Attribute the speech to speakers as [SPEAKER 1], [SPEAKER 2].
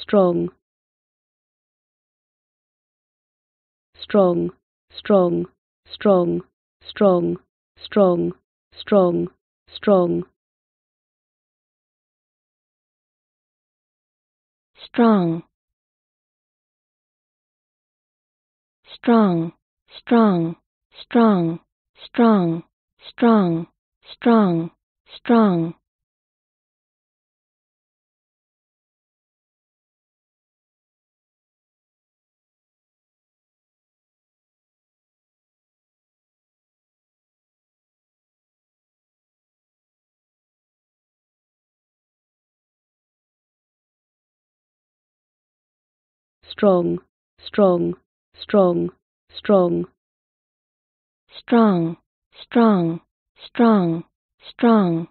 [SPEAKER 1] strong strong strong strong strong strong strong strong strong strong strong strong strong strong strong strong strong, strong, strong, strong. Strong, strong, strong, strong.